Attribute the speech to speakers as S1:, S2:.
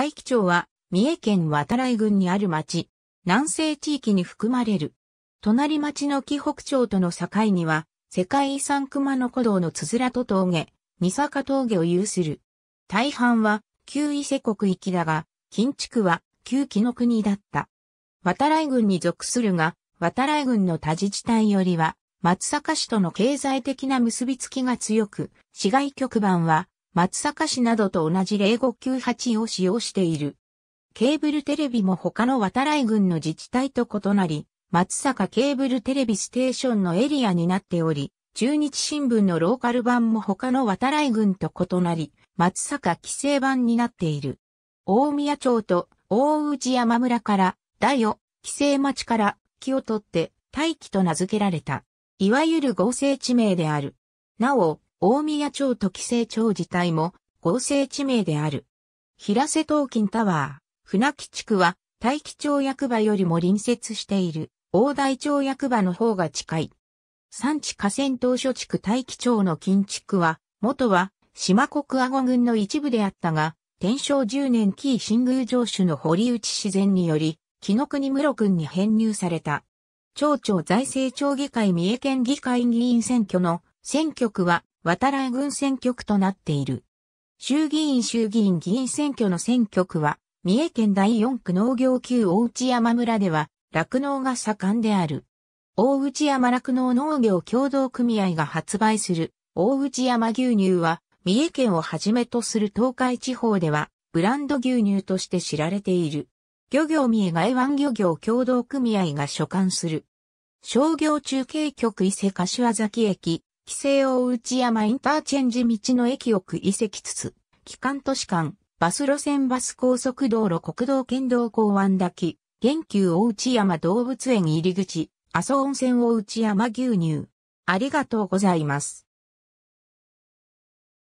S1: 大樹町は、三重県渡来郡にある町、南西地域に含まれる。隣町の紀北町との境には、世界遺産熊野古道のつづらと峠、三坂峠を有する。大半は、旧伊勢国域だが、近地区は、旧紀の国だった。渡来郡に属するが、渡来郡の多自治体よりは、松阪市との経済的な結びつきが強く、市外局番は、松阪市などと同じ0598を使用している。ケーブルテレビも他の渡来郡の自治体と異なり、松阪ケーブルテレビステーションのエリアになっており、中日新聞のローカル版も他の渡来郡と異なり、松阪規制版になっている。大宮町と大内山村から、だよ、規制町から、木を取って、大気と名付けられた。いわゆる合成地名である。なお、大宮町と寄生町自体も合成地名である。平瀬東金タワー、船木地区は大気町役場よりも隣接している大台町役場の方が近い。産地河川島所地区大気町の近地区は、元は島国阿護郡の一部であったが、天正10年紀伊新宮城主の堀内自然により、木の国室郡に編入された。町長財政町議会三重県議会議員選挙の選挙区は渡来郡選挙区となっている。衆議院衆議院議員選挙の選挙区は、三重県第4区農業級大内山村では、酪農が盛んである。大内山酪農農業協同組合が発売する大内山牛乳は、三重県をはじめとする東海地方では、ブランド牛乳として知られている。漁業三重外湾漁業協同組合が所管する。商業中継局伊勢柏崎駅、規制大内山インターチェンジ道の駅奥移籍つつ、機関都市間、バス路線バス高速道路国道県道港湾滝、元久大内山動物園入り口、阿蘇温泉大内山牛乳。ありがとうございます。